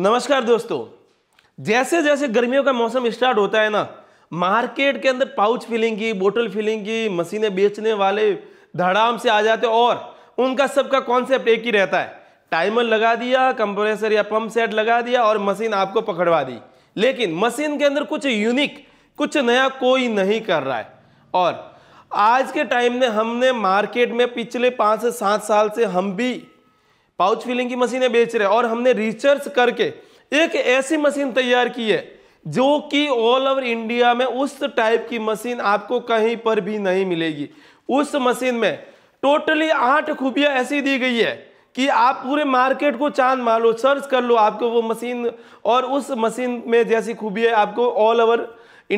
नमस्कार दोस्तों जैसे जैसे गर्मियों का मौसम स्टार्ट होता है ना मार्केट के अंदर पाउच फिलिंग की बोतल फिलिंग की मशीनें बेचने वाले धड़ाम से आ जाते और उनका सबका कॉन्सेप्ट एक ही रहता है टाइमर लगा दिया कंप्रेसर या पंप सेट लगा दिया और मशीन आपको पकड़वा दी लेकिन मशीन के अंदर कुछ यूनिक कुछ नया कोई नहीं कर रहा है और आज के टाइम में हमने मार्केट में पिछले पाँच से सात साल से हम भी पाउच फिलिंग की मशीनें बेच रहे हैं और हमने रिसर्च करके एक ऐसी मशीन तैयार की है जो कि ऑल ओवर इंडिया में उस टाइप की मशीन आपको कहीं पर भी नहीं मिलेगी उस मशीन में टोटली आठ खूबियां ऐसी दी गई है कि आप पूरे मार्केट को चांद मार लो सर्च कर लो आपको वो मशीन और उस मशीन में जैसी खूबी है आपको ऑल ओवर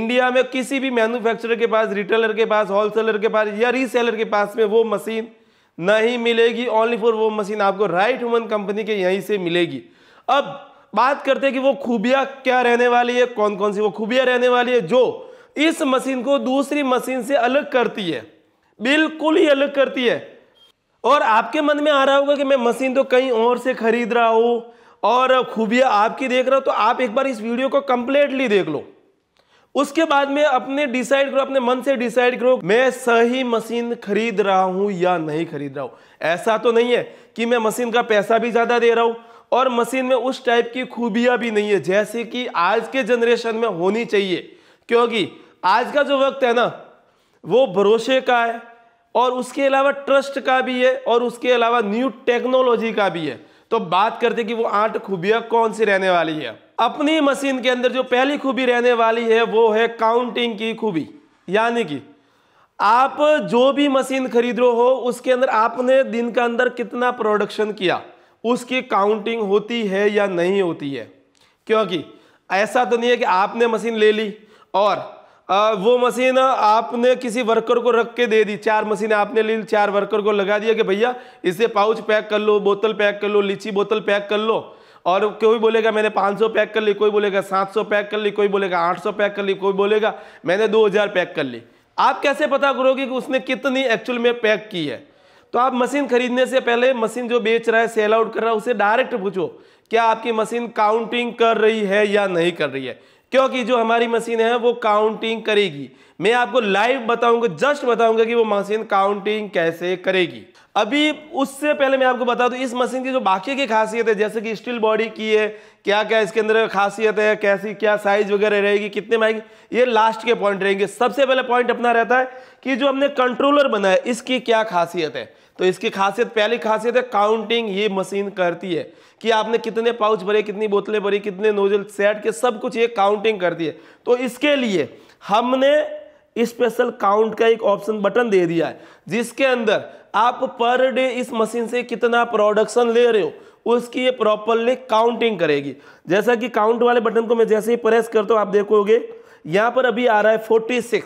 इंडिया में किसी भी मैन्युफैक्चरर के पास रिटेलर के पास होलसेलर के पास या रीसेलर के पास में वो मशीन नहीं मिलेगी ओनली फॉर वो मशीन आपको राइट ह्यूमन कंपनी के यहीं से मिलेगी अब बात करते हैं कि वो खूबियां क्या रहने वाली है कौन कौन सी वो खूबियां रहने वाली है जो इस मशीन को दूसरी मशीन से अलग करती है बिल्कुल ही अलग करती है और आपके मन में आ रहा होगा कि मैं मशीन तो कहीं और से खरीद रहा हूं और खूबियां आपकी देख रहा हूं तो आप एक बार इस वीडियो को कंप्लीटली देख लो उसके बाद में अपने डिसाइड करो अपने मन से डिसाइड करो मैं सही मशीन खरीद रहा हूं या नहीं खरीद रहा हूं ऐसा तो नहीं है कि मैं मशीन का पैसा भी ज्यादा दे रहा हूं और मशीन में उस टाइप की खूबियां भी नहीं है जैसे कि आज के जनरेशन में होनी चाहिए क्योंकि आज का जो वक्त है ना वो भरोसे का है और उसके अलावा ट्रस्ट का भी है और उसके अलावा न्यू टेक्नोलॉजी का भी है तो बात करते कि वो आठ खूबियां कौन सी रहने वाली है अपनी मशीन के अंदर जो पहली खूबी रहने वाली है वो है काउंटिंग की खूबी यानी कि आप जो भी मशीन खरीद रहे हो उसके अंदर आपने दिन का अंदर कितना प्रोडक्शन किया उसकी काउंटिंग होती है या नहीं होती है क्योंकि ऐसा तो नहीं है कि आपने मशीन ले ली और वो मशीन आपने किसी वर्कर को रख के दे दी चार मशीन आपने ले ली चार वर्कर को लगा दिया कि भैया इसे पाउच पैक कर लो बोतल पैक कर लो लीची बोतल पैक कर लो और कोई बोलेगा मैंने 500 पैक कर ली कोई बोलेगा 700 पैक कर ली कोई बोलेगा 800 पैक कर ली कोई बोलेगा मैंने 2000 पैक कर ली आप कैसे पता करोगे कि उसने कितनी एक्चुअल में पैक की है तो आप मशीन खरीदने से पहले मशीन जो बेच रहा है सेल आउट कर रहा है उसे डायरेक्ट पूछो क्या आपकी मशीन काउंटिंग कर रही है या नहीं कर रही है क्योंकि जो हमारी मशीन है वो काउंटिंग करेगी मैं आपको लाइव बताऊंगा जस्ट बताऊंगा कि वो मशीन काउंटिंग कैसे करेगी अभी उससे पहले मैं आपको बता दूं इस मशीन की जो बाकी की खासियत है जैसे कि स्टील बॉडी की है क्या क्या इसके अंदर खासियत है कैसी क्या साइज वगैरह रहेगी कितने में आएगी ये लास्ट के पॉइंट रहेंगे सबसे पहले पॉइंट अपना रहता है कि जो हमने कंट्रोलर बनाया इसकी क्या खासियत है तो इसकी खासियत पहली खासियत है काउंटिंग ये मशीन करती है कि आपने कितने पाउच भरे कितनी बोतलें भरी कितने नोजल सेट के सब कुछ ये काउंटिंग कर दिए तो इसके लिए हमने स्पेशल काउंट का एक ऑप्शन बटन दे दिया है जिसके अंदर आप पर डे इस मशीन से कितना प्रोडक्शन ले रहे हो उसकी ये प्रॉपरली काउंटिंग करेगी जैसा कि काउंट वाले बटन को मैं जैसे ही प्रेस करता हूँ आप देखोगे यहाँ पर अभी आ रहा है 46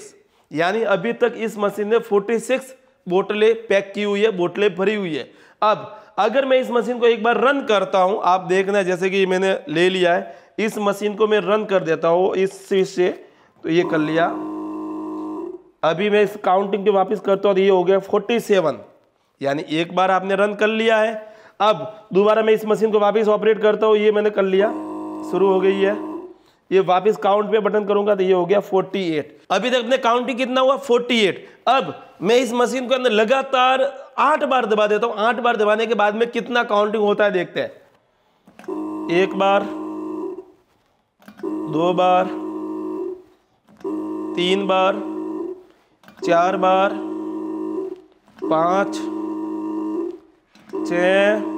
यानी अभी तक इस मशीन ने 46 बोटलें पैक की हुई है बोटलें भरी हुई है अब अगर मैं इस मशीन को एक बार रन करता हूँ आप देखना जैसे कि मैंने ले लिया है इस मशीन को मैं रन कर देता हूँ इस स्विच से तो ये कर लिया अभी मैं इस काउंटिंग पे वापस करता हूँ तो ये हो गया फोर्टी सेवन यानी एक बार आपने रन कर लिया है अब दोबारा मैं इस मशीन को वापस ऑपरेट करता हूँ ये मैंने कर लिया शुरू हो गई है ये वापस काउंट पे बटन करूंगा तो ये हो गया 48 अभी तक अपने काउंटिंग कितना हुआ 48 अब मैं इस मशीन को अंदर लगातार आठ बार दबा देता हूं आठ बार दबाने के बाद में कितना काउंटिंग होता है देखते हैं एक बार दो बार तीन बार चार बार पांच छ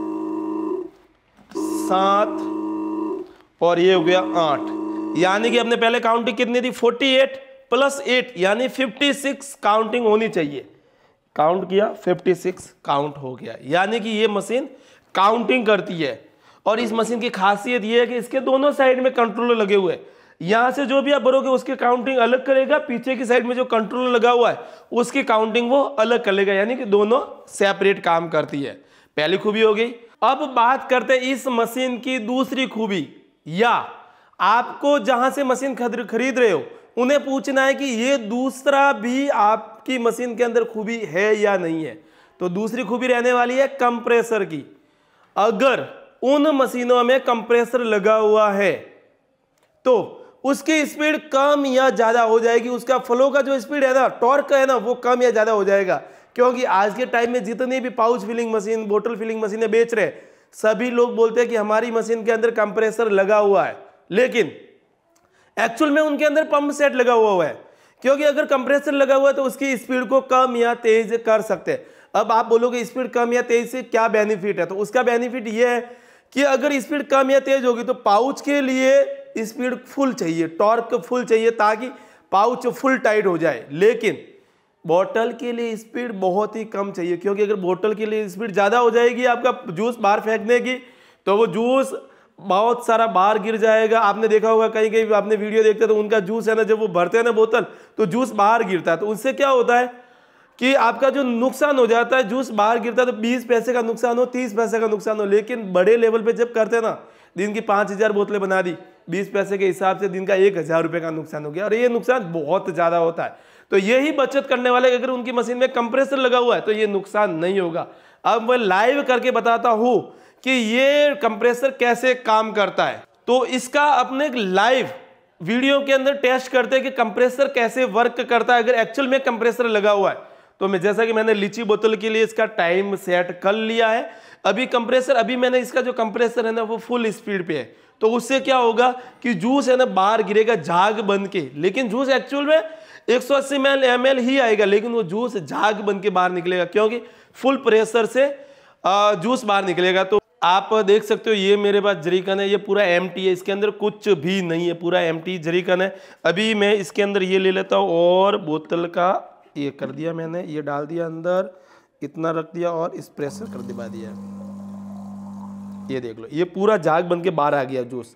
सात और ये हो गया आठ यानी कि हमने पहले काउंटिंग कितनी थी 48 एट प्लस एट यानी 56 काउंटिंग होनी चाहिए काउंट किया 56 काउंट हो गया यानी कि ये मशीन काउंटिंग करती है और इस मशीन की खासियत ये है कि इसके दोनों साइड में कंट्रोलर लगे हुए हैं यहाँ से जो भी आप भरोगे उसकी काउंटिंग अलग करेगा पीछे की साइड में जो कंट्रोलर लगा हुआ है उसकी काउंटिंग वो अलग कर लेगा यानी कि दोनों सेपरेट काम करती है पहली खूबी हो गई अब बात करते हैं इस मशीन की दूसरी खूबी या आपको जहां से मशीन खरीद रहे हो उन्हें पूछना है कि ये दूसरा भी आपकी मशीन के अंदर खूबी है या नहीं है तो दूसरी खूबी रहने वाली है कंप्रेसर की अगर उन मशीनों में कंप्रेसर लगा हुआ है तो उसकी स्पीड कम या ज़्यादा हो जाएगी उसका फ्लो का जो स्पीड है ना टॉर्क है ना वो कम या ज़्यादा हो जाएगा क्योंकि आज के टाइम में जितनी भी पाउच फिलिंग मशीन बोतल फिलिंग मशीनें बेच रहे सभी लोग बोलते हैं कि हमारी मशीन के अंदर कंप्रेसर लगा हुआ है लेकिन एक्चुअल में उनके अंदर पंप सेट लगा हुआ हुआ है क्योंकि अगर कंप्रेसर लगा हुआ है तो उसकी स्पीड को कम या तेज कर सकते हैं अब आप बोलोगे स्पीड कम या तेज से क्या बेनिफिट है तो उसका बेनिफिट यह है कि अगर स्पीड कम या तेज होगी तो पाउच के लिए स्पीड फुल चाहिए टॉर्क फुल चाहिए ताकि पाउच फुल टाइट हो जाए लेकिन बॉटल के लिए स्पीड बहुत ही कम चाहिए क्योंकि अगर बोतल के लिए स्पीड ज़्यादा हो जाएगी आपका जूस बाहर फेंकने की तो वो जूस बहुत सारा बाहर गिर जाएगा आपने देखा होगा कहीं कहीं आपने वीडियो देखते हैं तो उनका जूस है ना जब वो भरते हैं ना बोतल तो जूस बाहर गिरता है तो उनसे क्या होता है कि आपका जो नुकसान हो जाता है जूस बाहर गिरता है तो बीस पैसे का नुकसान हो तीस पैसे का नुकसान हो लेकिन बड़े लेवल पे जब करते ना दिन की पाँच हज़ार बोतलें बना दी बीस पैसे के हिसाब से दिन का एक हज़ार रुपये का नुकसान हो गया और ये नुकसान बहुत ज़्यादा होता है तो यही बचत करने वाले अगर उनकी मशीन में कंप्रेसर लगा हुआ है तो ये नुकसान नहीं होगा अब मैं लाइव करके बताता हूँ कि ये कंप्रेसर कैसे काम करता है तो इसका अपने लाइव वीडियो के अंदर टेस्ट करते हैं कि कंप्रेसर कैसे वर्क करता है अगर एक्चुअल में कंप्रेसर लगा हुआ है तो मैं जैसा कि मैंने लीची बोतल के लिए इसका टाइम सेट कर लिया है अभी कंप्रेसर अभी मैंने इसका जो कंप्रेसर है ना वो फुल स्पीड पे है तो उससे क्या होगा कि जूस है ना बाहर गिरेगा झाग बन के लेकिन जूस एक्चुअल में एक सौ अस्सी एम एल ही आएगा लेकिन वो जूस झाग बन के बाहर निकलेगा क्योंकि फुल प्रेशर से जूस बाहर निकलेगा तो आप देख सकते हो ये मेरे पास जरीकन है ये पूरा एम है इसके अंदर कुछ भी नहीं है पूरा एम टी है अभी मैं इसके अंदर ये ले लेता हूँ और बोतल का ये कर दिया मैंने ये डाल दिया अंदर इतना रख दिया और इस प्रेशर कर दिया दिया ये देख लो ये पूरा झाग बन के बाहर आ गया जूस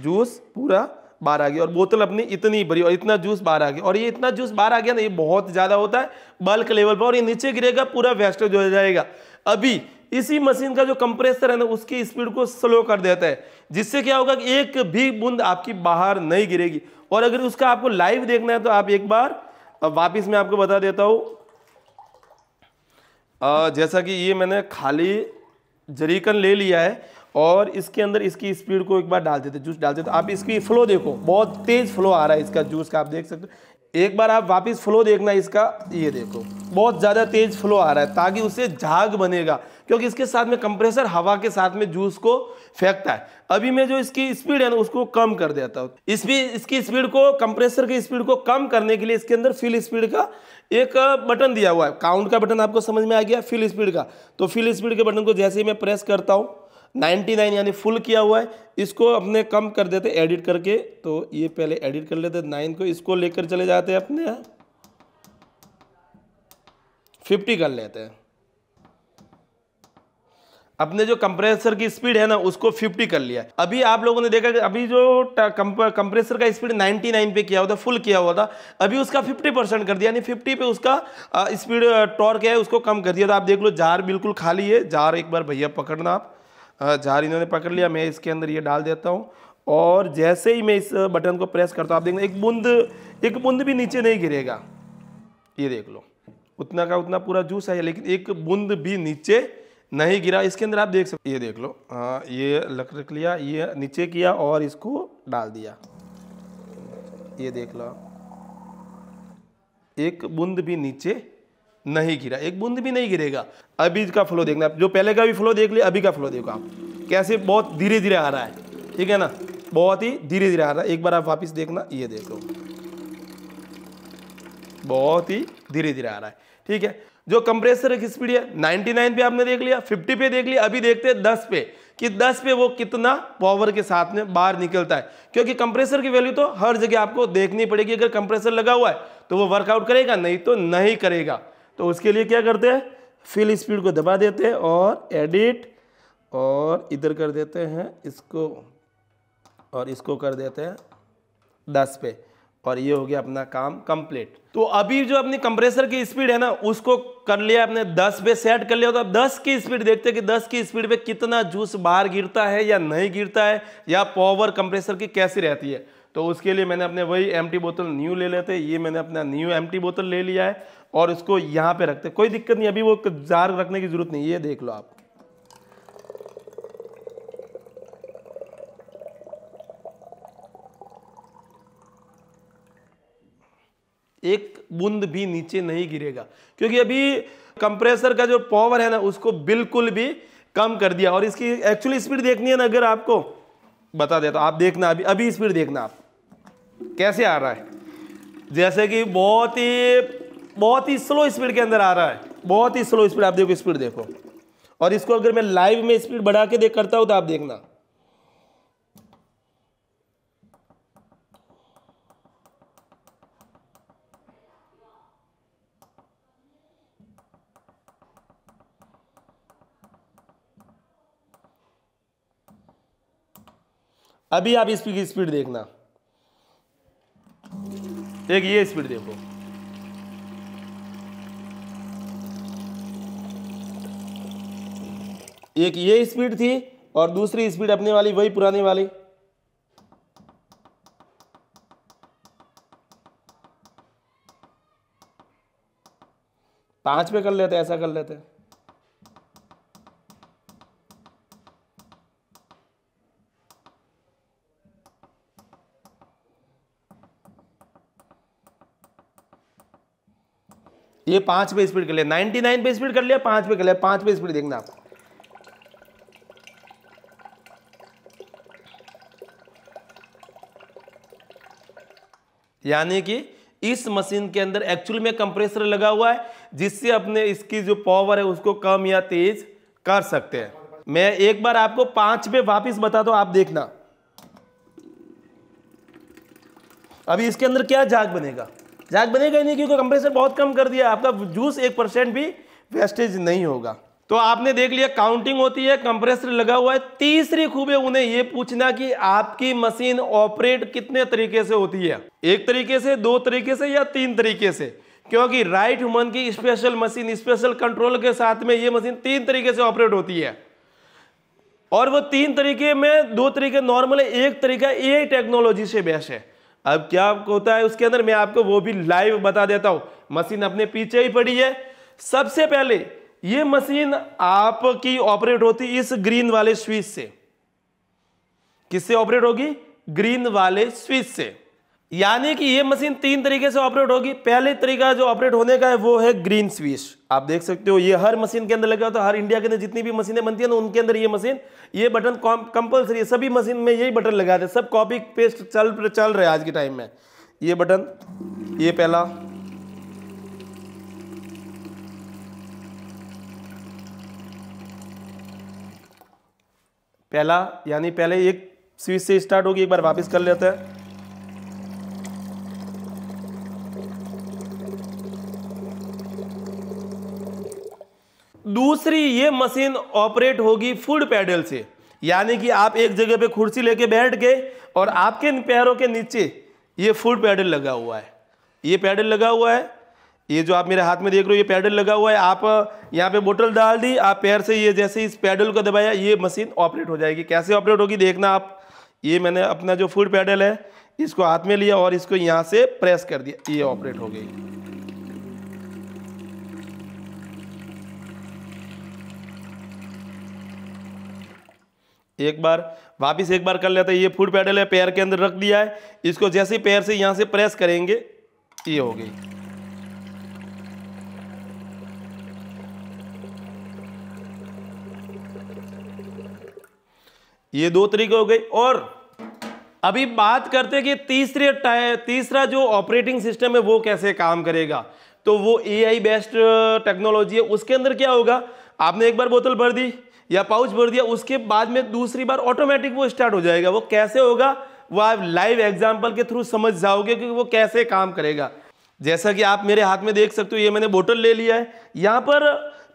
जूस पूरा बाहर आ गया और बोतल अपनी इतनी भरी और इतना जूस बाहर आ गया और ये इतना जूस बाहर आ गया ना ये बहुत ज़्यादा होता है बल्क लेवल पर और ये नीचे गिरेगा पूरा वेस्टेज हो जाएगा अभी इसी मशीन का जो कंप्रेसर है ना उसकी स्पीड को स्लो कर देता है जिससे क्या होगा कि एक भी बूंद आपकी बाहर नहीं गिरेगी और अगर उसका आपको लाइव देखना है तो आप एक बार वापस मैं आपको बता देता हूँ जैसा कि ये मैंने खाली जरीकन ले लिया है और इसके अंदर इसकी स्पीड को एक बार डाल देते जूस डाल देते आप इसकी फ्लो देखो बहुत तेज़ फ्लो आ रहा है इसका जूस का आप देख सकते हो एक बार आप वापस फ्लो देखना इसका ये देखो बहुत ज़्यादा तेज़ फ्लो आ रहा है ताकि उससे झाग बनेगा क्योंकि इसके साथ में कंप्रेसर हवा के साथ में जूस को फेंकता है अभी मैं जो इसकी स्पीड है ना उसको कम कर देता हूँ भी इसकी स्पीड को कंप्रेसर की स्पीड को कम करने के लिए इसके अंदर फिल स्पीड का एक बटन दिया हुआ है काउंट का बटन आपको समझ में आ गया फिल स्पीड का तो फिल स्पीड के बटन को जैसे ही मैं प्रेस करता हूँ 99 यानी फुल किया हुआ है इसको अपने कम कर देते एडिट करके तो ये पहले एडिट कर लेते नाइन को इसको लेकर चले जाते हैं अपने फिफ्टी कर लेते हैं अपने जो कंप्रेसर की स्पीड है ना उसको 50 कर लिया अभी आप लोगों ने देखा कि अभी जो कंप्रेसर का स्पीड 99 पे किया हुआ था फुल किया हुआ था अभी उसका 50 परसेंट कर दिया यानी 50 पे उसका स्पीड टॉर्क है उसको कम कर दिया था तो आप देख लो जार बिल्कुल खाली है जार एक बार भैया पकड़ना आप जार हाँ, इन्होंने पकड़ लिया मैं इसके अंदर ये डाल देता हूँ और जैसे ही मैं इस बटन को प्रेस करता हूँ आप देखेंगे एक बूंद एक बूंद भी नीचे नहीं गिरेगा ये देख लो उतना का उतना पूरा जूस है लेकिन एक बूंद भी नीचे नहीं गिरा इसके अंदर आप देख सकते ये देख लो हाँ ये लक रख लिया ये नीचे किया और इसको डाल दिया ये देख लो एक बूंद भी नीचे नहीं गिरा एक बूंद भी नहीं गिरेगा अभी का फ्लो देखना जो पहले का भी फ्लो देख लिया अभी का फ्लो देखो आप कैसे बहुत धीरे धीरे आ रहा है ठीक है ना बहुत ही धीरे धीरे आ रहा है एक बार आप वापस देखना ये देख लो बहुत ही धीरे धीरे आ रहा है ठीक है जो कंप्रेसर की स्पीड है 99 पे आपने देख लिया 50 पे देख लिया अभी देखते हैं 10 पे कि 10 पे वो कितना पावर के साथ में बाहर निकलता है क्योंकि कंप्रेसर की वैल्यू तो हर जगह आपको देखनी पड़ेगी अगर कंप्रेसर लगा हुआ है तो वो वर्कआउट करेगा नहीं तो नहीं करेगा तो उसके लिए क्या करते हैं फिल स्पीड को दबा देते हैं और एडिट और इधर कर देते हैं इसको और इसको कर देते हैं दस पे और ये हो गया अपना काम कंप्लीट तो अभी जो अपनी कंप्रेसर की स्पीड है ना उसको कर लिया अपने 10 पे सेट कर लिया तो अब 10 की स्पीड देखते हैं कि 10 की स्पीड पे कितना जूस बाहर गिरता है या नहीं गिरता है या पावर कंप्रेसर की कैसी रहती है तो उसके लिए मैंने अपने वही एम बोतल न्यू ले लेते ये मैंने अपना न्यू एम बोतल ले लिया है और इसको यहाँ पे रखते कोई दिक्कत नहीं अभी वो जार रखने की ज़रूरत नहीं ये देख लो आप एक बूंद भी नीचे नहीं गिरेगा क्योंकि अभी कंप्रेसर का जो पावर है ना उसको बिल्कुल भी कम कर दिया और इसकी एक्चुअली स्पीड देखनी है ना अगर आपको बता देता आप देखना अभी अभी स्पीड देखना आप कैसे आ रहा है जैसे कि बहुत ही बहुत ही स्लो स्पीड के अंदर आ रहा है बहुत ही स्लो स्पीड आप देखो स्पीड देखो और इसको अगर मैं लाइव में स्पीड बढ़ा के देख करता हूँ तो आप देखना अभी आप इसकी स्पीड देखना एक ये स्पीड देखो एक ये स्पीड थी और दूसरी स्पीड अपने वाली वही पुराने वाली पांच पे कर लेते ऐसा कर लेते हैं ये पांच पे स्पीड कर लिया नाइनटी नाइन पे स्पीड कर लिया पांच पे कर लिया पांच पे स्पीड देखना आपको यानी कि इस मशीन के अंदर एक्चुअल में कंप्रेसर लगा हुआ है जिससे अपने इसकी जो पावर है उसको कम या तेज कर सकते हैं मैं एक बार आपको पांच पे वापस बता दो आप देखना अभी इसके अंदर क्या जाग बनेगा झाग बनेगा ही नहीं क्योंकि कंप्रेसर बहुत कम कर दिया आपका जूस एक परसेंट भी वेस्टेज नहीं होगा तो आपने देख लिया काउंटिंग होती है कंप्रेसर लगा हुआ है तीसरी खूबी उन्हें यह पूछना कि आपकी मशीन ऑपरेट कितने तरीके से होती है एक तरीके से दो तरीके से या तीन तरीके से क्योंकि राइट ह्यूमन की स्पेशल मशीन स्पेशल कंट्रोल के साथ में ये मशीन तीन तरीके से ऑपरेट होती है और वो तीन तरीके में दो तरीके नॉर्मल है एक तरीका ए टेक्नोलॉजी से बेस्ट है अब क्या होता है उसके अंदर मैं आपको वो भी लाइव बता देता हूँ मशीन अपने पीछे ही पड़ी है सबसे पहले ये मशीन आपकी ऑपरेट होती इस ग्रीन वाले स्विच से किससे ऑपरेट होगी ग्रीन वाले स्विच से यानी कि ये मशीन तीन तरीके से ऑपरेट होगी पहले तरीका जो ऑपरेट होने का है वो है ग्रीन स्विच आप देख सकते हो ये हर मशीन के अंदर लगा होता है हर इंडिया के अंदर जितनी भी मशीनें बनती है ना उनके अंदर ये मशीन ये बटन कंपलसरी है सभी मशीन में यही बटन लगाते हैं सब कॉपी पेस्ट चल चल रहे आज के टाइम में ये बटन ये पहला पहला यानी पहले एक स्विच से स्टार्ट होगी एक बार वापस कर लेते हैं दूसरी ये मशीन ऑपरेट होगी फूड पैडल से यानी कि आप एक जगह पे कुर्सी लेके बैठ गए और आपके पैरों के नीचे ये फूड पैडल लगा हुआ है ये पैडल लगा हुआ है ये जो आप मेरे हाथ में देख रहे हो ये पैडल लगा हुआ है आप यहाँ पे बोतल डाल दी आप पैर से ये जैसे इस पैडल को दबाया ये मशीन ऑपरेट हो जाएगी कैसे ऑपरेट होगी देखना आप ये मैंने अपना जो फूड पैडल है इसको हाथ में लिया और इसको यहाँ से प्रेस कर दिया ये ऑपरेट हो गई एक बार वापस एक बार कर लेते हैं ये फूड पैडल है पैर के अंदर रख दिया है इसको जैसे पैर से यहाँ से प्रेस करेंगे ये हो गई ये दो तरीके हो गए और अभी बात करते हैं कि तीसरे तीसरा जो ऑपरेटिंग सिस्टम है वो कैसे काम करेगा तो वो एआई बेस्ड टेक्नोलॉजी है उसके अंदर क्या होगा आपने एक बार बोतल भर दी या पाउच भर दिया उसके बाद में दूसरी बार ऑटोमेटिक वो स्टार्ट हो जाएगा वो कैसे होगा वो आप लाइव एग्जाम्पल के थ्रू समझ जाओगे कि वो कैसे काम करेगा जैसा कि आप मेरे हाथ में देख सकते हो ये मैंने बोतल ले लिया है यहाँ पर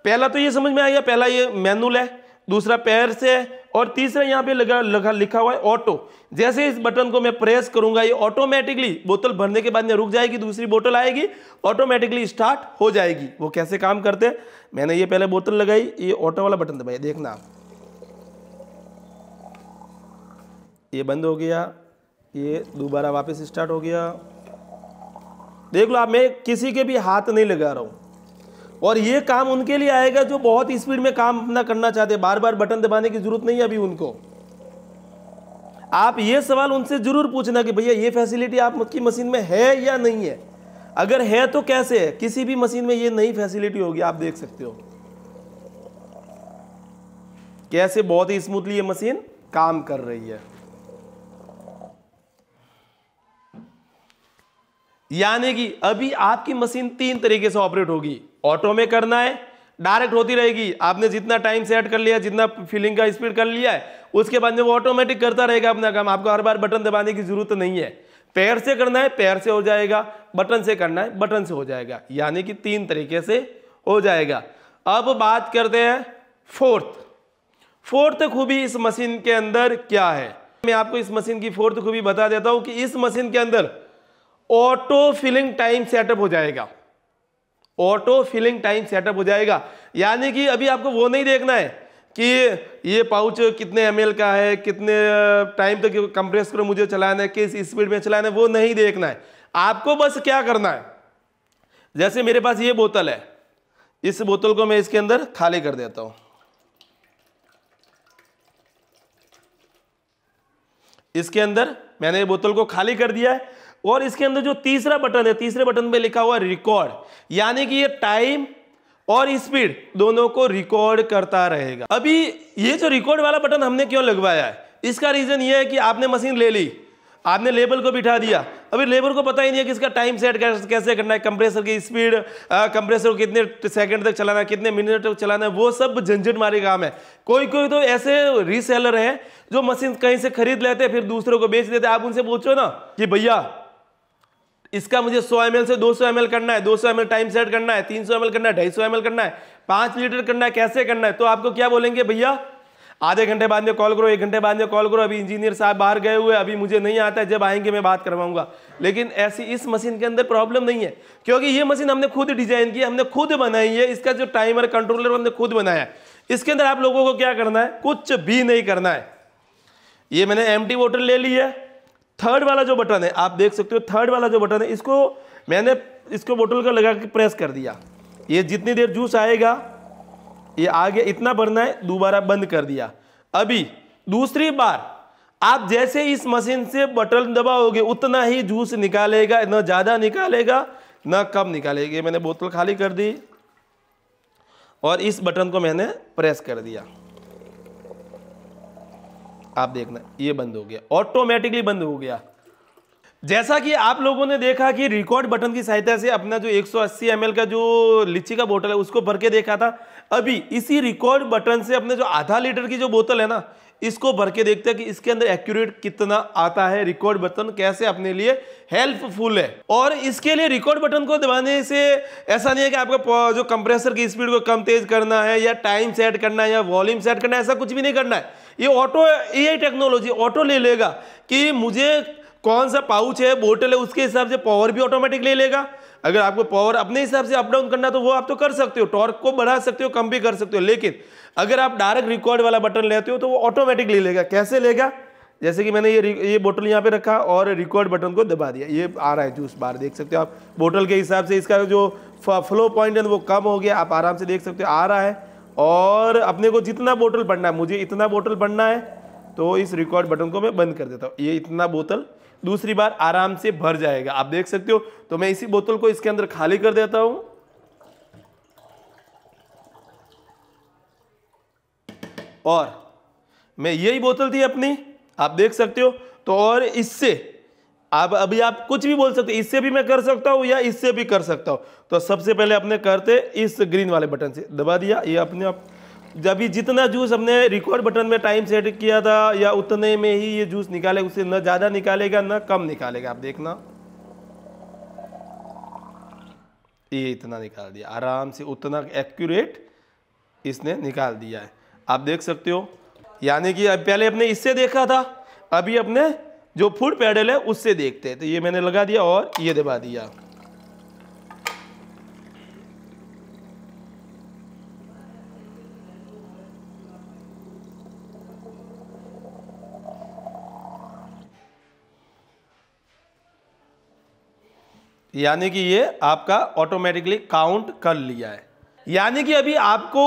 पहला तो ये समझ में आया पहला ये मैनुअल है दूसरा पैर से और तीसरा यहाँ पे लगा लगा लिखा हुआ है ऑटो जैसे इस बटन को मैं प्रेस करूंगा ये ऑटोमेटिकली बोतल भरने के बाद में रुक जाएगी दूसरी बोतल आएगी ऑटोमेटिकली स्टार्ट हो जाएगी वो कैसे काम करते हैं मैंने ये पहले बोतल लगाई ये ऑटो वाला बटन दबाया देखना आप ये बंद हो गया ये दोबारा वापस स्टार्ट हो गया देख लो आप मैं किसी के भी हाथ नहीं लगा रहा हूँ और ये काम उनके लिए आएगा जो बहुत स्पीड में काम अपना करना चाहते बार बार बटन दबाने की जरूरत नहीं है अभी उनको आप ये सवाल उनसे ज़रूर पूछना कि भैया ये फैसिलिटी आपकी मशीन में है या नहीं है अगर है तो कैसे है किसी भी मशीन में ये नई फैसिलिटी होगी आप देख सकते हो कैसे बहुत ही स्मूथली ये मशीन काम कर रही है यानी कि अभी आपकी मशीन तीन तरीके से ऑपरेट होगी ऑटो में करना है डायरेक्ट होती रहेगी आपने जितना टाइम सेट कर लिया जितना फीलिंग का स्पीड कर लिया है उसके बाद में वो ऑटोमेटिक करता रहेगा अपना काम आपको हर बार बटन दबाने की जरूरत नहीं है पैर से करना है पैर से हो जाएगा बटन से करना है बटन से हो जाएगा यानी कि तीन तरीके से हो जाएगा अब बात करते हैं फोर्थ फोर्थ खूबी इस मशीन के अंदर क्या है मैं आपको इस मशीन की फोर्थ खूबी बता देता हूं कि इस मशीन के अंदर ऑटो फिलिंग टाइम सेटअप हो जाएगा ऑटो फिलिंग टाइम सेटअप हो जाएगा यानी कि अभी आपको वो नहीं देखना है कि ये पाउच कितने एम का है कितने टाइम तक कंप्रेस करो मुझे चलाना है किस स्पीड में चलाना है वो नहीं देखना है आपको बस क्या करना है जैसे मेरे पास ये बोतल है इस बोतल को मैं इसके अंदर खाली कर देता हूँ इसके अंदर मैंने बोतल को खाली कर दिया है और इसके अंदर जो तीसरा बटन है तीसरे बटन पे लिखा हुआ रिकॉर्ड यानी कि ये टाइम और स्पीड दोनों को रिकॉर्ड करता रहेगा अभी ये जो रिकॉर्ड वाला बटन हमने क्यों लगवाया है इसका रीज़न ये है कि आपने मशीन ले ली आपने लेबल को बिठा दिया अभी लेबल को पता ही नहीं है कि इसका टाइम सेट कैसे करना है कंप्रेसर की स्पीड कंप्रेसर को कितने सेकंड तक चलाना है कितने मिनट तक चलाना है वो सब झंझट मारे काम है कोई कोई तो ऐसे रीसेलर हैं जो मशीन कहीं से खरीद लेते हैं फिर दूसरों को बेच देते आप उनसे पूछो ना कि भैया इसका मुझे 100 एम से 200 एम करना है 200 एम टाइम सेट करना है 300 एम करना है 250 एम करना है पांच लीटर करना है कैसे करना है तो आपको क्या बोलेंगे भैया आधे घंटे बाद में कॉल करो एक घंटे बाद में कॉल करो अभी इंजीनियर साहब बाहर गए हुए अभी मुझे नहीं आता है जब आएंगे मैं बात करवाऊंगा लेकिन ऐसी इस मशीन के अंदर प्रॉब्लम नहीं है क्योंकि ये मशीन हमने खुद डिजाइन की हमने खुद बनाई है इसका जो टाइमर कंट्रोलर हमने खुद बनाया है इसके अंदर आप लोगों को क्या करना है कुछ भी नहीं करना है ये मैंने एम वाटर ले ली है थर्ड वाला जो बटन है आप देख सकते हो थर्ड वाला जो बटन है इसको मैंने इसको बोतल का लगा के प्रेस कर दिया ये जितनी देर जूस आएगा ये आगे इतना भरना है दोबारा बंद कर दिया अभी दूसरी बार आप जैसे इस मशीन से बटन दबाओगे उतना ही जूस निकालेगा ना ज़्यादा निकालेगा ना कम निकालेगा मैंने बोतल खाली कर दी और इस बटन को मैंने प्रेस कर दिया आप देखना ये बंद हो गया ऑटोमेटिकली बंद हो गया जैसा कि आप लोगों ने देखा कि रिकॉर्ड बटन की सहायता से अपना जो 180 ml का जो लीची का बोतल है उसको भर के देखा था अभी इसी रिकॉर्ड बटन से अपने जो आधा लीटर की जो बोतल है ना इसको भर के देखते हैं कि इसके अंदर एक्यूरेट कितना आता है रिकॉर्ड बटन कैसे अपने लिए हेल्पफुल है और इसके लिए रिकॉर्ड बटन को दबाने से ऐसा नहीं है कि आपका जो कंप्रेसर की स्पीड को कम तेज करना है या टाइम सेट करना है या वॉल्यूम सेट करना है ऐसा कुछ भी नहीं करना है ये ऑटो ए टेक्नोलॉजी ऑटो ले लेगा कि मुझे कौन सा पाउच है बोटल है उसके हिसाब से पावर भी ऑटोमेटिक ले लेगा अगर आपको पावर अपने हिसाब से अप डाउन करना तो वो आप तो कर सकते हो टॉर्क को बढ़ा सकते हो कम भी कर सकते हो लेकिन अगर आप डायरेक्ट रिकॉर्ड वाला बटन लेते हो तो वो ऑटोमेटिक ले लेगा कैसे लेगा जैसे कि मैंने ये ये बोटल यहाँ पे रखा और रिकॉर्ड बटन को दबा दिया ये आ रहा है जूस बार देख सकते हो आप बोटल के हिसाब से इसका जो फ्लो पॉइंट है वो कम हो गया आप आराम से देख सकते हो आ रहा है और अपने को जितना बोतल बढ़ना है मुझे इतना बोतल बढ़ना है तो इस रिकॉर्ड बटन को मैं बंद कर देता हूँ ये इतना बोतल दूसरी बार आराम से भर जाएगा आप देख सकते हो तो मैं इसी बोतल को इसके अंदर खाली कर देता हूँ और मैं यही बोतल थी अपनी आप देख सकते हो तो और इससे आप अभी आप कुछ भी बोल सकते हो इससे भी मैं कर सकता हूं या इससे भी कर सकता हूं तो सबसे पहले अपने करते इस ग्रीन वाले बटन से दबा दिया ये अपने आप जब भी जितना जूस हमने रिकॉर्ड बटन में टाइम सेट किया था या उतने में ही ये जूस निकाले उससे न ज़्यादा निकालेगा न कम निकालेगा आप देखना ये इतना निकाल दिया आराम से उतना एक्यूरेट इसने निकाल दिया है आप देख सकते हो यानी कि पहले अपने इससे देखा था अभी अपने जो फुट पैडल है उससे देखते हैं तो ये मैंने लगा दिया और ये दबा दिया यानी कि ये आपका ऑटोमेटिकली काउंट कर लिया है यानी कि अभी आपको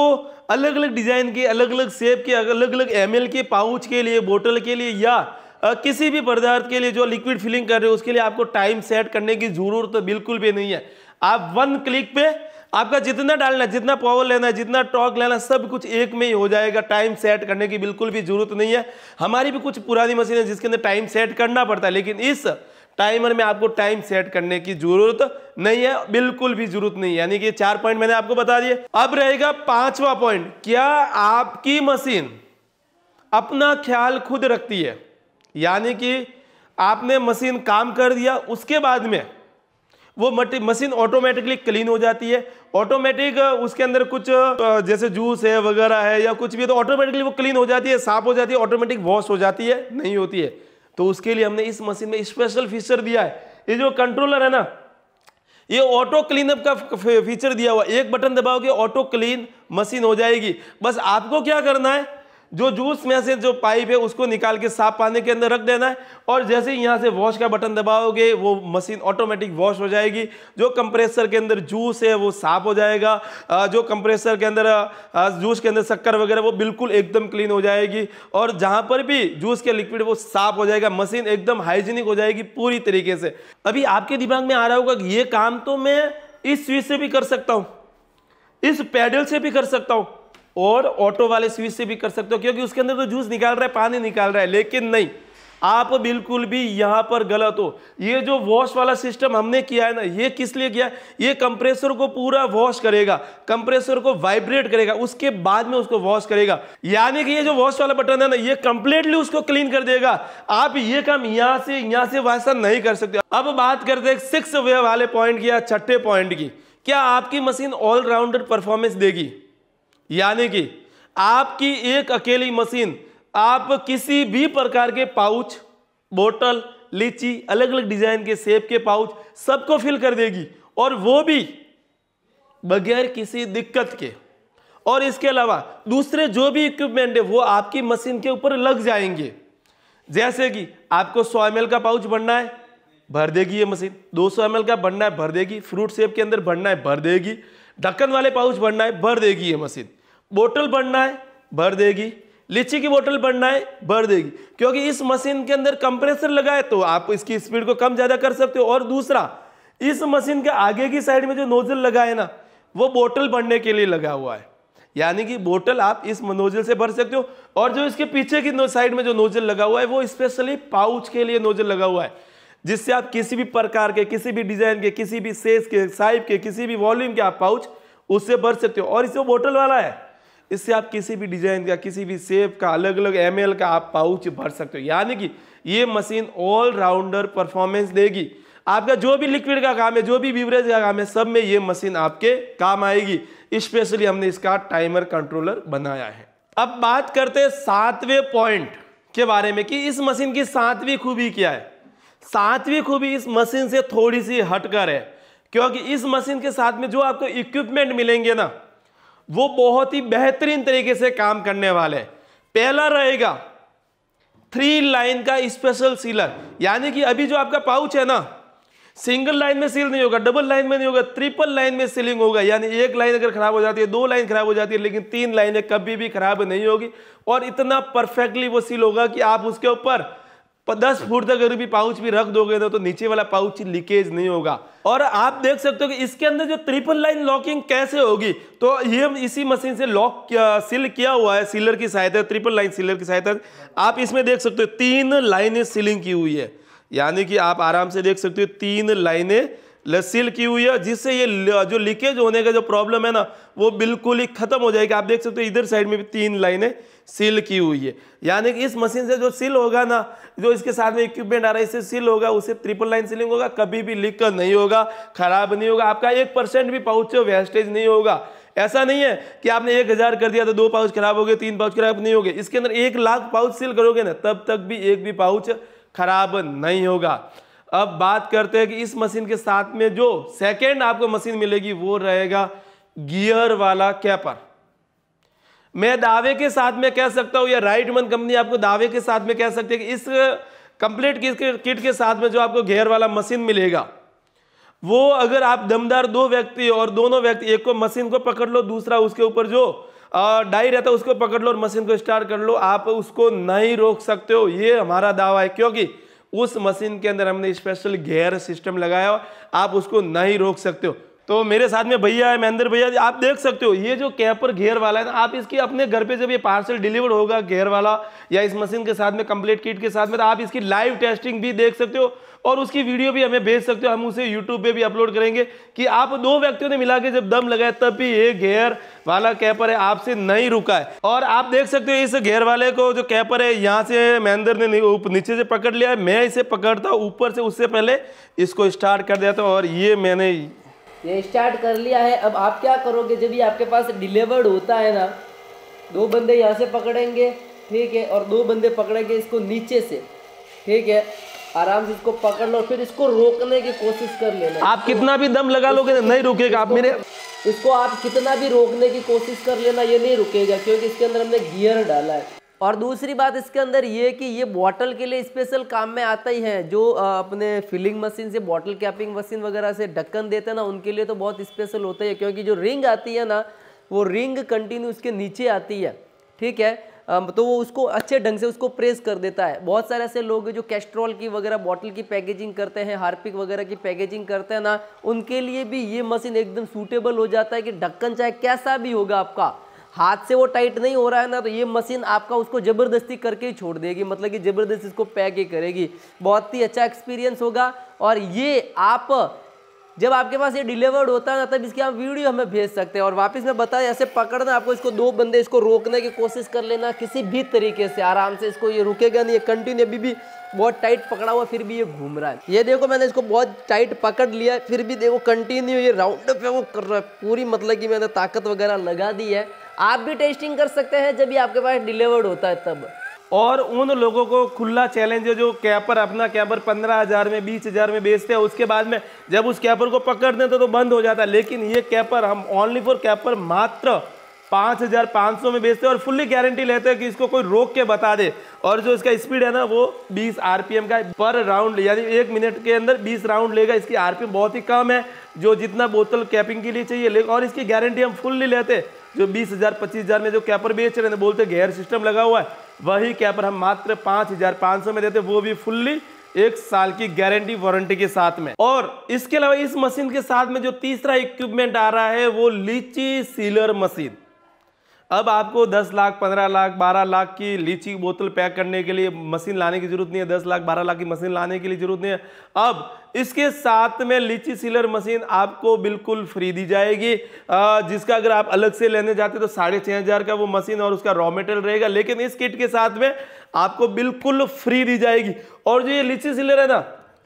अलग अलग डिज़ाइन के अलग अलग शेप के अलग अलग एम के पाउच के लिए बोतल के लिए या किसी भी पदार्थ के लिए जो लिक्विड फिलिंग कर रहे हो उसके लिए आपको टाइम सेट करने की ज़रूरत तो बिल्कुल भी नहीं है आप वन क्लिक पे आपका जितना डालना है जितना पावर लेना है जितना टॉक लेना है सब कुछ एक में ही हो जाएगा टाइम सेट करने की बिल्कुल भी जरूरत नहीं है हमारी भी कुछ पुरानी मशीन है जिसके अंदर टाइम सेट करना पड़ता है लेकिन इस टाइमर में आपको टाइम सेट करने की जरूरत नहीं है बिल्कुल भी जरूरत नहीं है यानी कि चार पॉइंट मैंने आपको बता दिए अब रहेगा पांचवा पॉइंट क्या आपकी मशीन अपना ख्याल खुद रखती है यानी कि आपने मशीन काम कर दिया उसके बाद में वो मटी मशीन ऑटोमेटिकली क्लीन हो जाती है ऑटोमेटिक उसके अंदर कुछ जैसे जूस है वगैरह है या कुछ भी तो ऑटोमेटिकली वो क्लीन हो जाती है साफ हो जाती है ऑटोमेटिक वॉश हो जाती है नहीं होती है तो उसके लिए हमने इस मशीन में स्पेशल फीचर दिया है ये जो कंट्रोलर है ना ये ऑटो क्लीनअप का फीचर दिया हुआ एक बटन दबाओगे ऑटो क्लीन मशीन हो जाएगी बस आपको क्या करना है जो जूस में से जो पाइप है उसको निकाल के साफ पानी के अंदर रख देना है और जैसे ही यहाँ से वॉश का बटन दबाओगे वो मशीन ऑटोमेटिक वॉश हो जाएगी जो कंप्रेसर के अंदर जूस है वो साफ हो जाएगा जो कंप्रेसर के अंदर जूस के अंदर शक्कर वगैरह वो बिल्कुल एकदम क्लीन हो जाएगी और जहाँ पर भी जूस के लिक्विड वो साफ हो जाएगा मशीन एकदम हाइजीनिक हो जाएगी पूरी तरीके से अभी आपके दिमाग में आ रहा होगा ये काम तो मैं इस स्विच से भी कर सकता हूँ इस पैडल से भी कर सकता हूँ और ऑटो वाले स्विच से भी कर सकते हो क्योंकि उसके अंदर तो जूस निकाल रहा है पानी निकाल रहा है लेकिन नहीं आप बिल्कुल भी यहाँ पर गलत हो ये जो वॉश वाला सिस्टम हमने किया है ना ये किस लिए किया ये कंप्रेसर को पूरा वॉश करेगा कंप्रेसर को वाइब्रेट करेगा उसके बाद में उसको वॉश करेगा यानी कि ये जो वॉश वाला बटन है ना ये कंप्लीटली उसको क्लीन कर देगा आप ये काम यहाँ से यहाँ से वैसा नहीं कर सकते अब बात करते हैं सिक्स वे वाले पॉइंट की या छठे पॉइंट की क्या आपकी मशीन ऑलराउंडर परफॉर्मेंस देगी यानी कि आपकी एक अकेली मशीन आप किसी भी प्रकार के पाउच बोतल लीची अलग अलग डिजाइन के सेब के पाउच सबको फिल कर देगी और वो भी बगैर किसी दिक्कत के और इसके अलावा दूसरे जो भी इक्विपमेंट है वो आपकी मशीन के ऊपर लग जाएंगे जैसे कि आपको 100 एम का पाउच भरना है भर देगी ये मशीन 200 एम का भरना है भर देगी फ्रूट सेब के अंदर भरना है भर देगी ढक्कन वाले पाउच भरना है भर देगी ये मशीन बोतल बढ़ना है भर देगी लीची की बोतल बढ़ना है भर देगी क्योंकि इस मशीन के अंदर कंप्रेसर लगाए तो आप इसकी स्पीड को कम ज़्यादा कर सकते हो और दूसरा इस मशीन के आगे की साइड में जो नोजल लगा है ना वो बोतल बढ़ने के लिए लगा हुआ है यानी कि बोतल आप इस नोजल से भर सकते हो और जो इसके पीछे की साइड में जो नोजल लगा हुआ है वो स्पेशली पाउच के लिए नोजल लगा हुआ है जिससे आप किसी भी प्रकार के किसी भी डिजाइन के किसी भी सेज के साइज के किसी भी वॉल्यूम के आप पाउच उससे भर सकते हो और इसे बोतल वाला है इससे आप किसी भी डिजाइन का किसी भी सेप का अलग अलग एम का आप पाउच भर सकते हो यानी कि ये मशीन ऑल राउंडर परफॉर्मेंस देगी आपका जो भी लिक्विड का काम है जो भी बीवरेज का काम है सब में ये मशीन आपके काम आएगी स्पेशली हमने इसका टाइमर कंट्रोलर बनाया है अब बात करते हैं सातवें पॉइंट के बारे में कि इस मशीन की सातवीं खूबी क्या है सातवीं खूबी इस मशीन से थोड़ी सी हटकर है क्योंकि इस मशीन के साथ में जो आपको इक्विपमेंट मिलेंगे ना वो बहुत ही बेहतरीन तरीके से काम करने वाले पहला रहेगा थ्री लाइन का स्पेशल सीलर यानी कि अभी जो आपका पाउच है ना सिंगल लाइन में सील नहीं होगा डबल लाइन में नहीं होगा ट्रिपल लाइन में सीलिंग होगा यानी एक लाइन अगर खराब हो जाती है दो लाइन खराब हो जाती है लेकिन तीन लाइनें कभी भी खराब नहीं होगी और इतना परफेक्टली वो सील होगा कि आप उसके ऊपर पर 10 फुट तक अगर भी पाउच भी रख दोगे ना तो नीचे वाला पाउच लीकेज नहीं होगा और आप देख सकते हो कि इसके अंदर जो ट्रिपल लाइन लॉकिंग कैसे होगी तो ये इसी मशीन से लॉक सील किया हुआ है सीलर की सहायता ट्रिपल लाइन सीलर की सहायता आप इसमें देख सकते हो तीन लाइनें सीलिंग की हुई है यानी कि आप आराम से देख सकते हो तीन लाइनें सील की हुई है जिससे ये जो लीकेज होने का जो प्रॉब्लम है ना वो बिल्कुल ही खत्म हो जाएगी आप देख सकते हो इधर साइड में भी तीन लाइनें सील की हुई है यानी कि इस मशीन से जो सील होगा ना जो इसके साथ में इक्विपमेंट आ रहा है इससे सील होगा उसे ट्रिपल लाइन सीलिंग होगा कभी भी लीक नहीं होगा खराब नहीं होगा आपका एक परसेंट भी पाउच वेस्टेज नहीं होगा ऐसा नहीं है कि आपने एक हज़ार कर दिया तो दो पाउच खराब हो गए तीन पाउच खराब नहीं हो गए इसके अंदर एक लाख पाउच सील करोगे ना तब तक भी एक भी पाउच खराब नहीं होगा अब बात करते हैं कि इस मशीन के साथ में जो सेकेंड आपको मशीन मिलेगी वो रहेगा गियर वाला कैपर मैं दावे के साथ में कह सकता हूं या राइट मन कंपनी आपको दावे के साथ में कह सकती है कि इस कंप्लीट किट के साथ में जो आपको गियर वाला मशीन मिलेगा वो अगर आप दमदार दो व्यक्ति और दोनों व्यक्ति एक को मशीन को पकड़ लो दूसरा उसके ऊपर जो डाई रहता है उसको पकड़ लो और मशीन को स्टार्ट कर लो आप उसको नहीं रोक सकते हो ये हमारा दावा है क्योंकि उस मशीन के अंदर हमने स्पेशल गेयर सिस्टम लगाया आप उसको नहीं रोक सकते हो तो मेरे साथ में भैया है महेंद्र भैया आप देख सकते हो ये जो कैपर घेर वाला है ना आप इसकी अपने घर पे जब ये पार्सल डिलीवर होगा घेर वाला या इस मशीन के साथ में कंप्लीट किट के साथ में तो आप इसकी लाइव टेस्टिंग भी देख सकते हो और उसकी वीडियो भी हमें भेज सकते हो हम उसे यूट्यूब पे भी अपलोड करेंगे कि आप दो व्यक्तियों ने मिला के जब दम लगाया तब भी ये घेर वाला कैपर है आपसे नहीं रुका है और आप देख सकते हो इस घेर वाले को जो कैपर है यहाँ से महेंद्र ने नीचे से पकड़ लिया है मैं इसे पकड़ता हूँ ऊपर से उससे पहले इसको स्टार्ट कर देता हूँ और ये मैंने ये स्टार्ट कर लिया है अब आप क्या करोगे जब ये आपके पास डिलीवर्ड होता है ना दो बंदे यहाँ से पकड़ेंगे ठीक है और दो बंदे पकड़ेंगे इसको नीचे से ठीक है आराम से इसको पकड़ लो फिर इसको रोकने की कोशिश कर लेना आप कितना भी दम लगा लोगे नहीं रुकेगा आप मेरे इसको आप कितना भी रोकने की कोशिश कर लेना ये नहीं रुकेगा क्योंकि इसके अंदर हमने गियर डाला है और दूसरी बात इसके अंदर ये कि ये बॉटल के लिए स्पेशल काम में आता ही है जो अपने फिलिंग मशीन से बॉटल कैपिंग मशीन वगैरह से ढक्कन देते हैं ना उनके लिए तो बहुत स्पेशल होता है क्योंकि जो रिंग आती है ना वो रिंग कंटिन्यू उसके नीचे आती है ठीक है तो वो उसको अच्छे ढंग से उसको प्रेस कर देता है बहुत सारे ऐसे लोग जो कैस्ट्रॉल की वगैरह बॉटल की पैकेजिंग करते हैं हार्पिक वगैरह की पैकेजिंग करते हैं ना उनके लिए भी ये मशीन एकदम सूटेबल हो जाता है कि ढक्कन चाहे कैसा भी होगा आपका हाथ से वो टाइट नहीं हो रहा है ना तो ये मशीन आपका उसको ज़बरदस्ती करके ही छोड़ देगी मतलब कि ज़बरदस्ती इसको पैक ही करेगी बहुत ही अच्छा एक्सपीरियंस होगा और ये आप जब आपके पास ये डिलीवर्ड होता है ना तब इसकी आप वीडियो हमें भेज सकते हैं और वापस मैं बता ऐसे पकड़ना आपको इसको दो बंदे इसको रोकने की कोशिश कर लेना किसी भी तरीके से आराम से इसको ये रुकेगा नहीं ये कंटिन्यू अभी भी बहुत टाइट पकड़ा हुआ फिर भी ये घूम रहा है ये देखो मैंने इसको बहुत टाइट पकड़ लिया फिर भी देखो कंटिन्यू ये राउंड पे वो कर रहा है पूरी मतलब कि मैंने ताकत वगैरह लगा दी है आप भी टेस्टिंग कर सकते हैं जब भी आपके पास डिलीवर्ड होता है तब और उन लोगों को खुला चैलेंज है जो कैपर अपना कैपर पंद्रह हज़ार में बीस हज़ार में बेचते हैं उसके बाद में जब उस कैपर को पकड़ देते तो, तो बंद हो जाता है लेकिन ये कैपर हम ओनली फॉर कैपर मात्र पाँच हज़ार पाँच सौ में बेचते हैं और फुल्ली गारंटी लेते हैं कि इसको कोई रोक के बता दे और जो इसका स्पीड है ना वो बीस आर का पर राउंड यानी एक मिनट के अंदर बीस राउंड लेगा इसकी आर बहुत ही कम है जो जितना बोतल कैपिंग के लिए चाहिए और इसकी गारंटी हम फुल्ली लेते हैं जो बीस हज़ार पच्चीस हज़ार में जो कैपर बेच रहे थे तो बोलते गेयर सिस्टम लगा हुआ है वही कैपर हम मात्र पाँच हज़ार पाँच सौ में देते वो भी फुल्ली एक साल की गारंटी वारंटी के साथ में और इसके अलावा इस मशीन के साथ में जो तीसरा इक्विपमेंट आ रहा है वो लीची सीलर मशीन अब आपको 10 लाख 15 लाख 12 लाख की लीची बोतल पैक करने के लिए मशीन लाने की जरूरत नहीं है 10 लाख 12 लाख की मशीन लाने के लिए जरूरत नहीं है अब इसके साथ में लीची सीलर मशीन आपको बिल्कुल फ्री दी जाएगी जिसका अगर आप अलग से लेने जाते तो साढ़े छः हज़ार का वो मशीन और उसका रॉ मेटेरियल रहेगा लेकिन इस किट के साथ में आपको बिल्कुल फ्री दी जाएगी और जो ये लीची सीलर है ना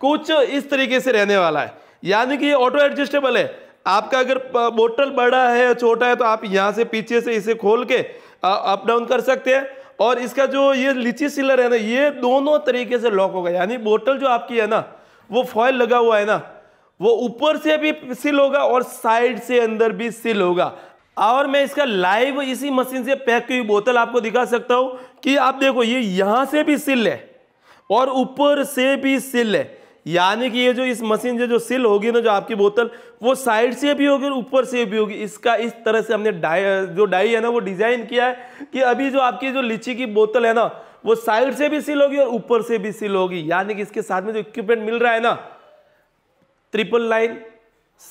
कुछ इस तरीके से रहने वाला है यानी कि ये ऑटो एडजस्टेबल है आपका अगर बोटल बड़ा है या छोटा है तो आप यहाँ से पीछे से इसे खोल के अप डाउन कर सकते हैं और इसका जो ये लीची सिलर है ना ये दोनों तरीके से लॉक होगा यानी बोतल जो आपकी है ना वो फॉयल लगा हुआ है ना वो ऊपर से भी सील होगा और साइड से अंदर भी सील होगा और मैं इसका लाइव इसी मशीन से पैक की हुई बोतल आपको दिखा सकता हूँ कि आप देखो ये यहाँ से भी सिल है और ऊपर से भी सिल है यानी कि ये जो इस मशीन से जो सिल होगी ना जो आपकी बोतल वो साइड से भी होगी और ऊपर से भी होगी इसका इस तरह से हमने डाई जो डाई है ना वो डिज़ाइन किया है कि अभी जो आपकी जो लीची की बोतल है ना वो साइड से भी सिल होगी और ऊपर से भी सिल होगी यानी कि इसके साथ में जो इक्विपमेंट मिल रहा है ना ट्रिपल लाइन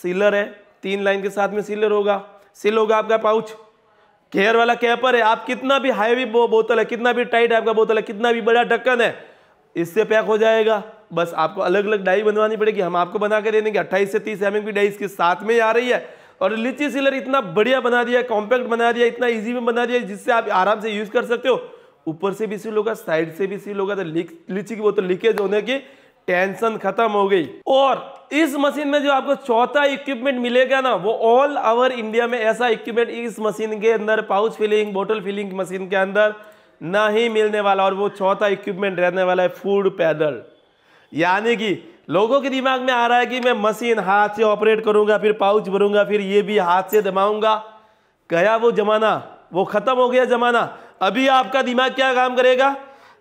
सीलर है तीन लाइन के साथ में सीलर होगा सिल होगा आपका पाउच केयर वाला कैपर है आप कितना भी हाईवी बोतल है कितना भी टाइट आपका बोतल है कितना भी बड़ा ढक्कन है इससे पैक हो जाएगा बस आपको अलग अलग डाई बनवानी पड़ेगी हम आपको बना के दे देंगे अट्ठाईस से तीस एम की डाई इसके साथ में आ रही है और लीची सीलर इतना बढ़िया बना दिया कॉम्पैक्ट बना दिया इतना ईजी में बना दिया जिससे आप आराम से यूज़ कर सकते हो ऊपर से भी सील होगा साइड से भी सील होगा तो लीची की वो तो लीकेज होने की टेंशन खत्म हो गई और इस मशीन में जो आपको चौथा इक्विपमेंट मिलेगा ना वो ऑल ओवर इंडिया में ऐसा इक्विपमेंट इस मशीन के अंदर पाउच फिलिंग बोतल फिलिंग मशीन के अंदर ना ही मिलने वाला और वो चौथा इक्विपमेंट रहने वाला है फूड पैदल यानी कि लोगों के दिमाग में आ रहा है कि मैं मशीन हाथ से ऑपरेट करूंगा फिर पाउच भरूंगा फिर ये भी हाथ से दबाऊंगा गया वो ज़माना वो ख़त्म हो गया ज़माना अभी आपका दिमाग क्या काम करेगा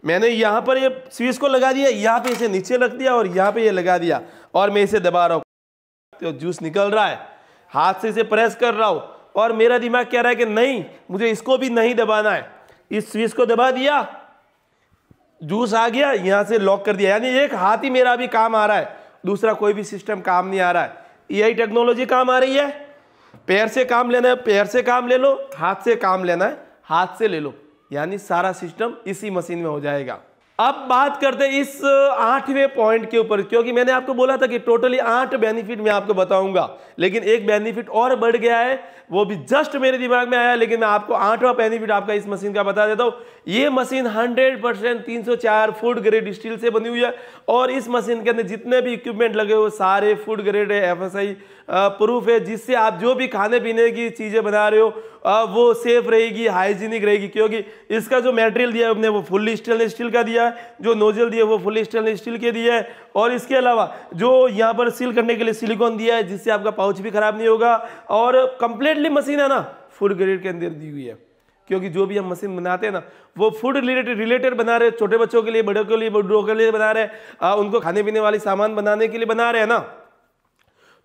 मैंने यहाँ पर ये स्विच को लगा दिया यहाँ पे इसे नीचे रख दिया और यहाँ पे ये लगा दिया और मैं इसे दबा रहा हूँ तो जूस निकल रहा है हाथ से इसे प्रेस कर रहा हूँ और मेरा दिमाग कह रहा है कि नहीं मुझे इसको भी नहीं दबाना है इस स्विच को दबा दिया जूस आ गया यहाँ से लॉक कर दिया यानी एक हाथ ही मेरा अभी काम आ रहा है दूसरा कोई भी सिस्टम काम नहीं आ रहा है यही टेक्नोलॉजी काम आ रही है पैर से काम लेना है पैर से काम ले लो हाथ से काम लेना है हाथ से ले लो यानी सारा सिस्टम इसी मशीन में हो जाएगा अब बात करते हैं इस आठवें पॉइंट के ऊपर क्योंकि मैंने आपको बोला था कि टोटली आठ बेनिफिट मैं आपको बताऊंगा लेकिन एक बेनिफिट और बढ़ गया है वो भी जस्ट मेरे दिमाग में आया लेकिन मैं आपको आठवां बेनिफिट आपका इस मशीन का बता देता हूँ ये मशीन 100 परसेंट तीन फूड ग्रेड स्टील से बनी हुई है और इस मशीन के अंदर जितने भी इक्विपमेंट लगे हुए सारे फूड ग्रेड है एफ प्रूफ है जिससे आप जो भी खाने पीने की चीज़ें बना रहे हो वो सेफ रहेगी हाइजीनिक रहेगी क्योंकि इसका जो मेटेरियल दिया है हमने वो फुल्ली स्टेनलेस स्टील का दिया है जो नोजल दिए वो फुल स्टेनलेस स्टील के दिए है और इसके अलावा जो यहाँ पर सील करने के लिए सिलिकॉन दिया है जिससे आपका पाउच भी ख़राब नहीं होगा और कंप्लीटली मशीन है ना फूड ग्रेड के अंदर दी हुई है क्योंकि जो भी हम मशीन बनाते हैं ना वो फूड रिलेटेड रिलेटेड बना रहे छोटे बच्चों के लिए बड़ों के लिए बड़ों के लिए बना रहे आ, उनको खाने पीने वाली सामान बनाने के लिए बना रहे हैं ना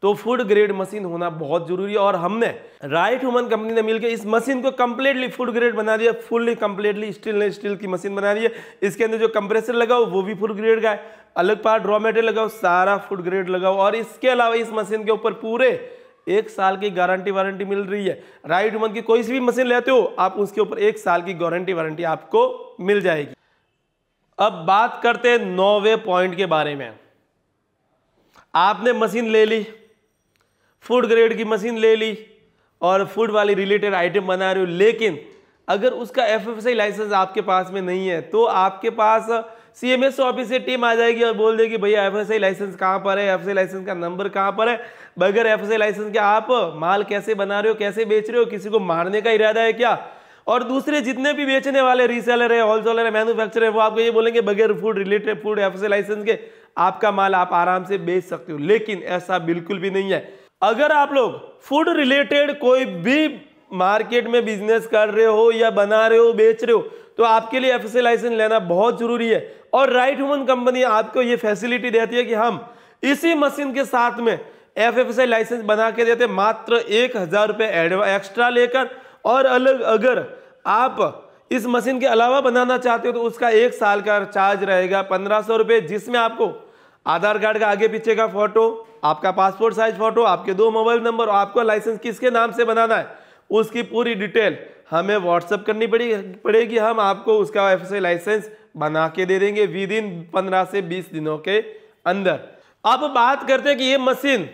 तो फूड ग्रेड मशीन होना बहुत जरूरी है और हमने राइट ह्यूमन कंपनी ने मिलकर इस मशीन को कंप्लीटली फूड ग्रेड बना दिया फुल्ली कंप्लीटली स्टील ने स्टील की मशीन बना दी है इसके अंदर जो कंप्रेसर लगाओ वो भी फूड ग्रेड का है अलग पार्ट ड्रॉ मेटेरियल लगाओ सारा फूड ग्रेड लगाओ और इसके अलावा इस मशीन के ऊपर पूरे एक साल की गारंटी वारंटी मिल रही है राइट ह्यूमन की कोई सी भी मशीन लेते हो आप उसके ऊपर एक साल की गारंटी वारंटी आपको मिल जाएगी अब बात करते हैं नौवे पॉइंट के बारे में आपने मशीन ले ली फूड ग्रेड की मशीन ले ली और फूड वाली रिलेटेड आइटम बना रहे हो लेकिन अगर उसका एफ लाइसेंस आपके पास में नहीं है तो आपके पास सी एम एस ऑफिस से टीम आ जाएगी और बोल देगी भैया एफ एस आई लाइसेंस कहाँ पर है एफ लाइसेंस का नंबर कहाँ पर है बगैर एफ एस आई लाइसेंस के आप माल कैसे बना रहे हो कैसे बेच रहे हो किसी को मारने का इरादा है क्या और दूसरे जितने भी बेचने वाले रीसेलर है होलसेलर है मैन्युफैक्चरर है वो आपको ये बोलेंगे बगैर food related food F license के आपका माल आप आराम से बेच सकते हो लेकिन ऐसा बिल्कुल भी नहीं है अगर आप लोग फूड रिलेटेड कोई भी मार्केट में बिजनेस कर रहे हो या बना रहे हो बेच रहे हो तो आपके लिए एफ लाइसेंस लेना बहुत ज़रूरी है और राइट ह्यूमन कंपनी आपको ये फैसिलिटी देती है कि हम इसी मशीन के साथ में एफ एफ लाइसेंस बना के देते मात्र एक हज़ार रुपये एक्स्ट्रा लेकर और अलग अगर आप इस मशीन के अलावा बनाना चाहते हो तो उसका एक साल का चार्ज रहेगा पंद्रह सौ रुपये जिसमें आपको आधार कार्ड का आगे पीछे का फोटो आपका पासपोर्ट साइज फोटो आपके दो मोबाइल नंबर और आपका लाइसेंस किसके नाम से बनाना है उसकी पूरी डिटेल हमें व्हाट्सअप करनी पड़ी पड़ेगी हम आपको उसका एफ लाइसेंस बना के दे देंगे विद इन पंद्रह से बीस दिनों के अंदर अब बात करते हैं कि ये मशीन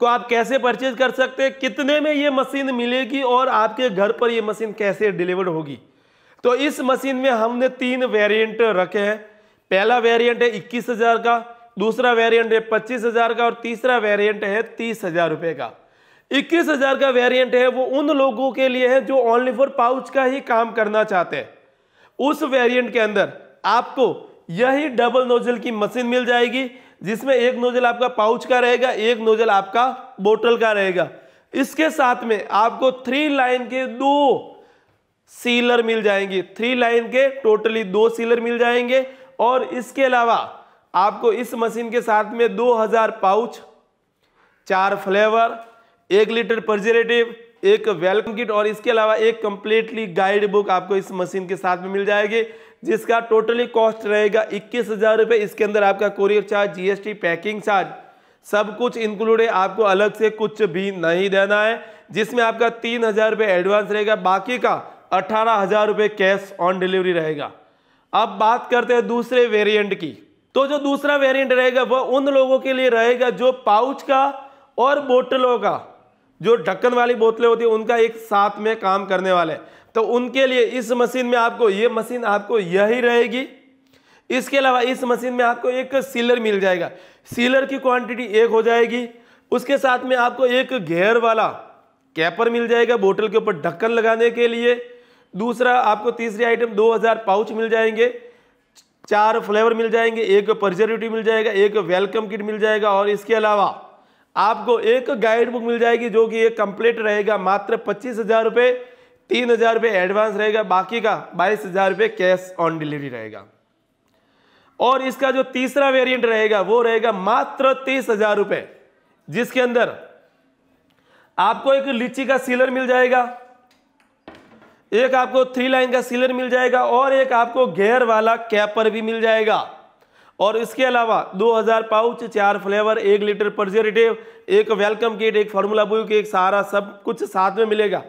को आप कैसे परचेज कर सकते हैं कितने में ये मशीन मिलेगी और आपके घर पर ये मशीन कैसे डिलीवर होगी तो इस मशीन में हमने तीन वेरिएंट रखे हैं पहला वेरिएंट है इक्कीस हजार का दूसरा वेरिएंट है पच्चीस हजार का और तीसरा वेरिएंट है तीस हजार रुपए का इक्कीस हजार का वेरिएंट है वो उन लोगों के लिए है जो ओनली फॉर पाउच का ही काम करना चाहते हैं उस वेरिएंट के अंदर आपको यही डबल नोजल की मशीन मिल जाएगी जिसमें एक नोजल आपका पाउच का रहेगा एक नोजल आपका बोटल का रहेगा इसके साथ में आपको थ्री लाइन के दो सीलर मिल जाएंगे थ्री लाइन के टोटली दो सीलर मिल जाएंगे और इसके अलावा आपको इस मशीन के साथ में 2000 पाउच चार फ्लेवर एक लीटर प्रजरेटिव एक वेलकम किट और इसके अलावा एक कम्प्लीटली गाइड बुक आपको इस मशीन के साथ में मिल जाएगी जिसका टोटली कॉस्ट रहेगा इक्कीस हज़ार रुपये इसके अंदर आपका courier charge GST packing charge सब कुछ इंक्लूड है आपको अलग से कुछ भी नहीं देना है जिसमें आपका तीन हज़ार रुपये एडवांस रहेगा बाकी का अठारह हज़ार रुपये कैश ऑन डिलीवरी रहेगा अब बात करते हैं दूसरे वेरिएंट की तो जो दूसरा वेरिएंट रहेगा वह उन लोगों के लिए रहेगा जो पाउच का और बोतलों का जो ढक्कन वाली बोतलें होती है उनका एक साथ में काम करने वाले तो उनके लिए इस मशीन में आपको ये मशीन आपको यही रहेगी इसके अलावा इस मशीन में आपको एक सीलर मिल जाएगा सीलर की क्वांटिटी एक हो जाएगी उसके साथ में आपको एक घेर वाला कैपर मिल जाएगा बोतल के ऊपर ढक्कन लगाने के लिए दूसरा आपको तीसरी आइटम 2000 पाउच मिल जाएंगे चार फ्लेवर मिल जाएंगे एक प्रजर्वेटिव मिल जाएगा एक वेलकम किट मिल जाएगा और इसके अलावा आपको एक गाइड बुक मिल जाएगी जो कि एक कंप्लीट रहेगा मात्र पच्चीस हज़ार रुपये तीन हज़ार रुपये एडवांस रहेगा बाकी का बाईस हज़ार रुपये कैश ऑन डिलीवरी रहेगा और इसका जो तीसरा वेरिएंट रहेगा वो रहेगा मात्र तीस हज़ार रुपये जिसके अंदर आपको एक लीची का सीलर मिल जाएगा एक आपको थ्री लाइन का सीलर मिल जाएगा और एक आपको गेयर वाला कैपर भी मिल जाएगा और इसके अलावा 2000 पाउच चार फ्लेवर एक लीटर परजरेटिव एक वेलकम किट एक फार्मूला बुक एक सारा सब कुछ साथ में मिलेगा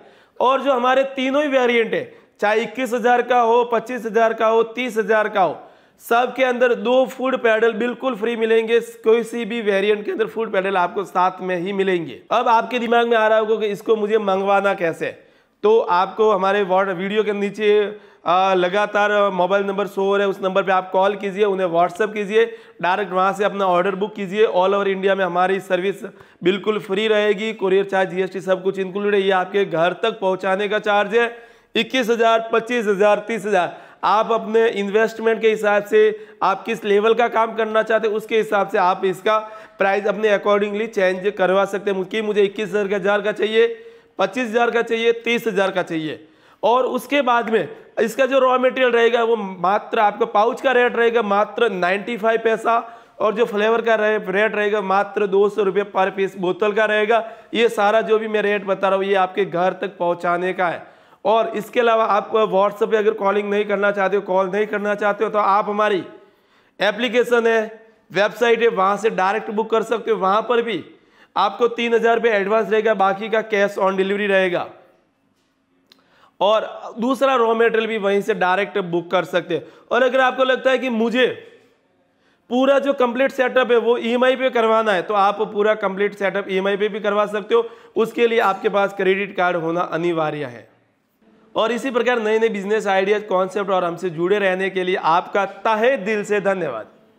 और जो हमारे तीनों ही वेरिएंट है चाहे इक्कीस हजार का हो पच्चीस हजार का हो तीस हजार का हो सबके अंदर दो फूड पैडल बिल्कुल फ्री मिलेंगे किसी भी वेरिएंट के अंदर फूड पैडल आपको साथ में ही मिलेंगे अब आपके दिमाग में आ रहा होगा कि इसको मुझे मंगवाना कैसे है तो आपको हमारे व्हाट वीडियो के नीचे लगातार मोबाइल नंबर शो हो रहे उस नंबर पे आप कॉल कीजिए उन्हें व्हाट्सअप कीजिए डायरेक्ट वहाँ से अपना ऑर्डर बुक कीजिए ऑल ओवर इंडिया में हमारी सर्विस बिल्कुल फ्री रहेगी कुरियर चार्ज जीएसटी सब कुछ इंक्लूडेड ये आपके घर तक पहुँचाने का चार्ज है इक्कीस हज़ार पच्चीस हज़ार तीस हज़ार आप अपने इन्वेस्टमेंट के हिसाब से आप किस लेवल का काम करना चाहते हैं उसके हिसाब से आप इसका प्राइस अपने अकॉर्डिंगली चेंज करवा सकते हैं कि मुझे इक्कीस हज़ार का चाहिए पच्चीस हज़ार का चाहिए तीस हज़ार का चाहिए और उसके बाद में इसका जो रॉ मटेरियल रहेगा वो मात्र आपका पाउच का रेट रहेगा मात्र नाइन्टी फाइव पैसा और जो फ्लेवर का रहे, रेट रहेगा मात्र दो सौ रुपये पर पीस बोतल का रहेगा ये सारा जो भी मैं रेट बता रहा हूँ ये आपके घर तक पहुँचाने का है और इसके अलावा आप व्हाट्सएप पर अगर कॉलिंग नहीं करना चाहते हो कॉल नहीं करना चाहते हो तो आप हमारी एप्लीकेशन है वेबसाइट है वहाँ से डायरेक्ट बुक कर सकते हो वहाँ पर भी आपको तीन हजार रुपये एडवांस रहेगा बाकी का कैश ऑन डिलीवरी रहेगा और दूसरा रॉ मेटेरियल भी वहीं से डायरेक्ट बुक कर सकते हैं और अगर आपको लगता है कि मुझे पूरा जो कंप्लीट सेटअप है वो ईएमआई e पे करवाना है तो आप पूरा कंप्लीट सेटअप ईएमआई पे भी करवा सकते हो उसके लिए आपके पास क्रेडिट कार्ड होना अनिवार्य है और इसी प्रकार नए नए बिजनेस आइडियाज कॉन्सेप्ट और हमसे जुड़े रहने के लिए आपका तहे दिल से धन्यवाद